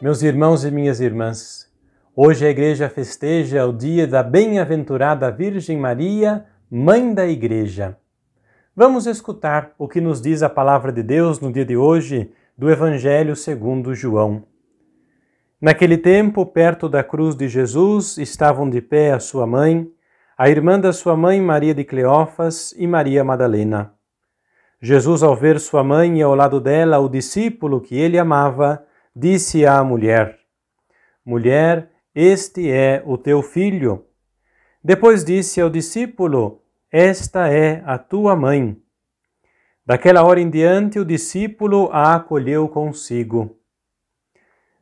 Meus irmãos e minhas irmãs, hoje a igreja festeja o dia da bem-aventurada Virgem Maria, mãe da igreja. Vamos escutar o que nos diz a palavra de Deus no dia de hoje do Evangelho segundo João. Naquele tempo, perto da cruz de Jesus, estavam de pé a sua mãe, a irmã da sua mãe Maria de Cleófas e Maria Madalena. Jesus, ao ver sua mãe e ao lado dela o discípulo que ele amava, disse à mulher: Mulher, este é o teu filho. Depois disse ao discípulo: Esta é a tua mãe. Daquela hora em diante, o discípulo a acolheu consigo.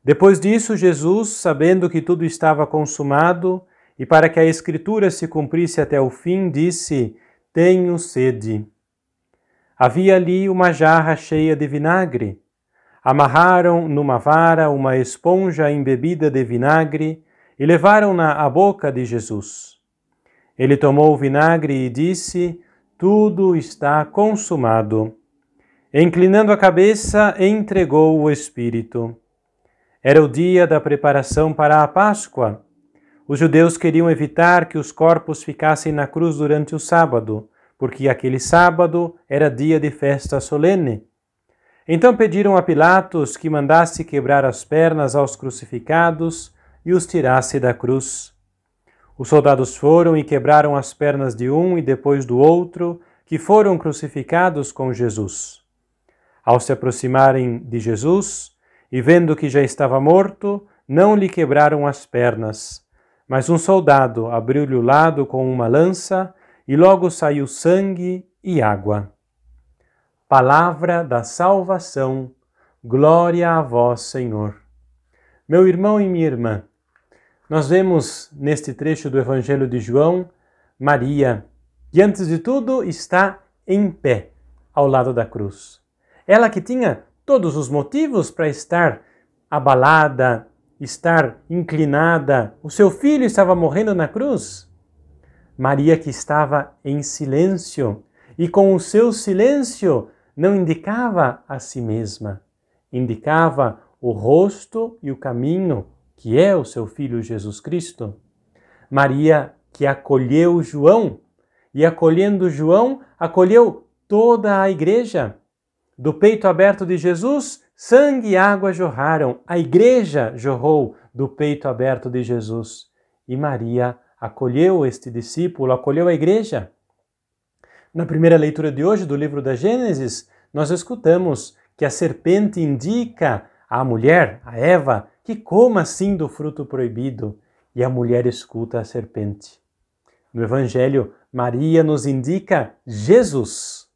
Depois disso, Jesus, sabendo que tudo estava consumado, e para que a Escritura se cumprisse até o fim, disse: Tenho sede. Havia ali uma jarra cheia de vinagre. Amarraram numa vara uma esponja embebida de vinagre e levaram-na à boca de Jesus. Ele tomou o vinagre e disse: Tudo está consumado. Inclinando a cabeça, entregou o Espírito. Era o dia da preparação para a Páscoa. Os judeus queriam evitar que os corpos ficassem na cruz durante o sábado porque aquele sábado era dia de festa solene. Então pediram a Pilatos que mandasse quebrar as pernas aos crucificados e os tirasse da cruz. Os soldados foram e quebraram as pernas de um e depois do outro, que foram crucificados com Jesus. Ao se aproximarem de Jesus e vendo que já estava morto, não lhe quebraram as pernas, mas um soldado abriu-lhe o lado com uma lança e logo saiu sangue e água. Palavra da salvação, glória a vós, Senhor. Meu irmão e minha irmã, nós vemos neste trecho do Evangelho de João Maria, que antes de tudo está em pé ao lado da cruz. Ela que tinha todos os motivos para estar abalada, estar inclinada, o seu filho estava morrendo na cruz Maria que estava em silêncio e com o seu silêncio não indicava a si mesma, indicava o rosto e o caminho que é o seu filho Jesus Cristo. Maria que acolheu João e acolhendo João, acolheu toda a igreja. Do peito aberto de Jesus, sangue e água jorraram. A igreja jorrou do peito aberto de Jesus. E Maria acolheu este discípulo, acolheu a igreja. Na primeira leitura de hoje do livro da Gênesis, nós escutamos que a serpente indica à mulher, a Eva, que coma assim do fruto proibido, e a mulher escuta a serpente. No Evangelho, Maria nos indica Jesus.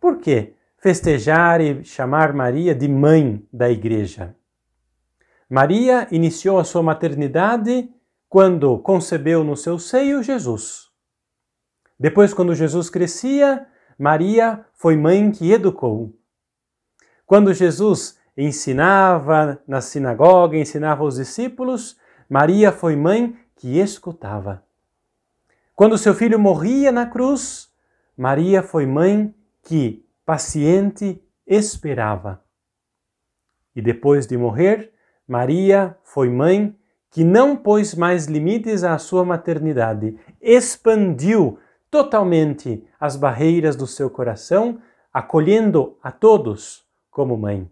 Por que festejar e chamar Maria de mãe da igreja? Maria iniciou a sua maternidade quando concebeu no seu seio Jesus. Depois, quando Jesus crescia, Maria foi mãe que educou. Quando Jesus ensinava na sinagoga, ensinava aos discípulos, Maria foi mãe que escutava. Quando seu filho morria na cruz, Maria foi mãe que paciente esperava. E depois de morrer, Maria foi mãe que não pôs mais limites à sua maternidade, expandiu totalmente as barreiras do seu coração, acolhendo a todos como mãe.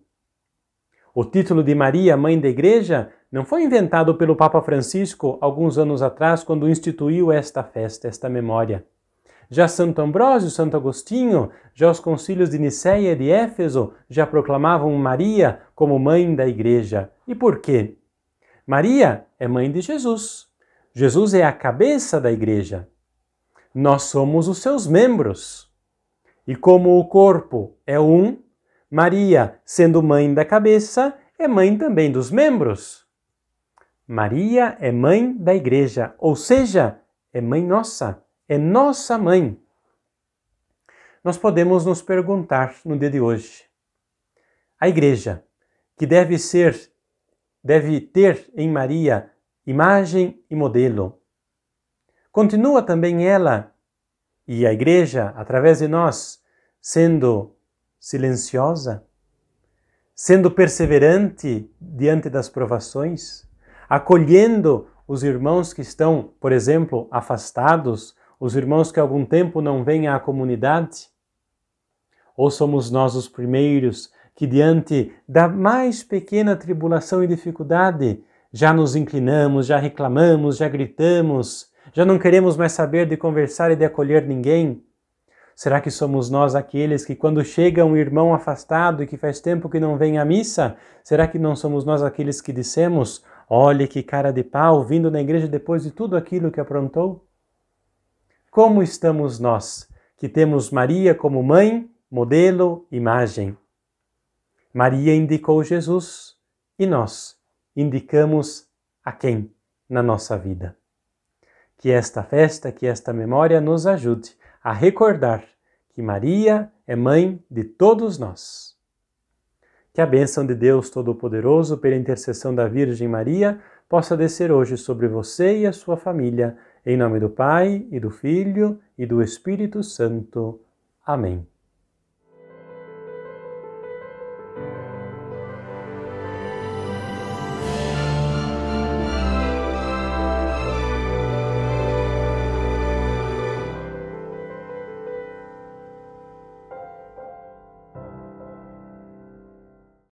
O título de Maria, Mãe da Igreja, não foi inventado pelo Papa Francisco alguns anos atrás, quando instituiu esta festa, esta memória. Já Santo Ambrósio, Santo Agostinho, já os concílios de Nicéia e de Éfeso já proclamavam Maria como mãe da igreja. E por quê? Maria é mãe de Jesus. Jesus é a cabeça da igreja. Nós somos os seus membros. E como o corpo é um, Maria, sendo mãe da cabeça, é mãe também dos membros. Maria é mãe da igreja, ou seja, é mãe nossa, é nossa mãe. Nós podemos nos perguntar no dia de hoje: a igreja que deve ser, deve ter em Maria imagem e modelo. Continua também ela e a Igreja, através de nós, sendo silenciosa, sendo perseverante diante das provações, acolhendo os irmãos que estão, por exemplo, afastados, os irmãos que há algum tempo não vêm à comunidade? Ou somos nós os primeiros que diante da mais pequena tribulação e dificuldade já nos inclinamos, já reclamamos, já gritamos, já não queremos mais saber de conversar e de acolher ninguém? Será que somos nós aqueles que, quando chega um irmão afastado e que faz tempo que não vem à missa, será que não somos nós aqueles que dissemos: Olhe que cara de pau vindo na igreja depois de tudo aquilo que aprontou? Como estamos nós, que temos Maria como mãe, modelo, imagem? Maria indicou Jesus e nós indicamos a quem na nossa vida. Que esta festa, que esta memória nos ajude a recordar que Maria é mãe de todos nós. Que a bênção de Deus Todo-Poderoso, pela intercessão da Virgem Maria, possa descer hoje sobre você e a sua família, em nome do Pai, e do Filho e do Espírito Santo. Amém.